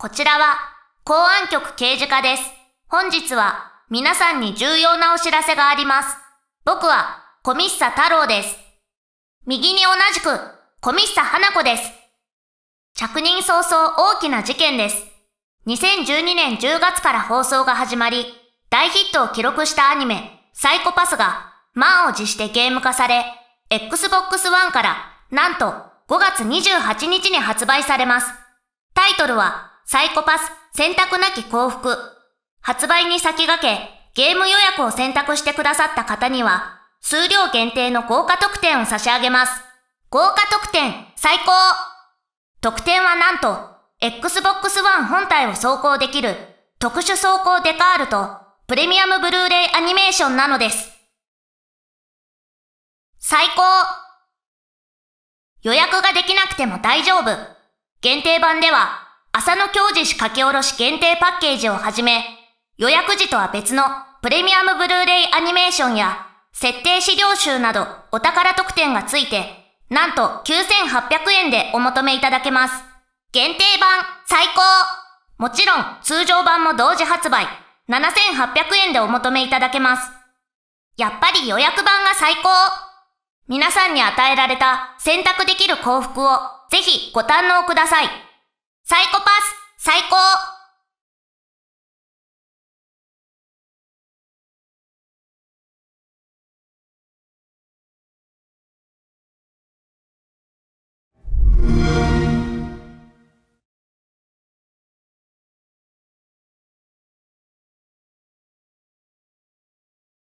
こちらは公安局刑事課です。本日は皆さんに重要なお知らせがあります。僕はコミッサ太郎です。右に同じくコミッサ花子です。着任早々大きな事件です。2012年10月から放送が始まり、大ヒットを記録したアニメ、サイコパスが満を持してゲーム化され、Xbox One からなんと5月28日に発売されます。タイトルはサイコパス選択なき幸福。発売に先駆け、ゲーム予約を選択してくださった方には、数量限定の豪華特典を差し上げます。豪華特典、最高特典はなんと、Xbox One 本体を走行できる、特殊走行デカールと、プレミアムブルーレイアニメーションなのです。最高予約ができなくても大丈夫。限定版では朝野教授書き下ろし限定パッケージをはじめ、予約時とは別のプレミアムブルーレイアニメーションや設定資料集などお宝特典がついて、なんと9800円でお求めいただけます。限定版最高もちろん通常版も同時発売7800円でお求めいただけます。やっぱり予約版が最高皆さんに与えられた選択できる幸福をぜひご堪能ください。サイコパス最高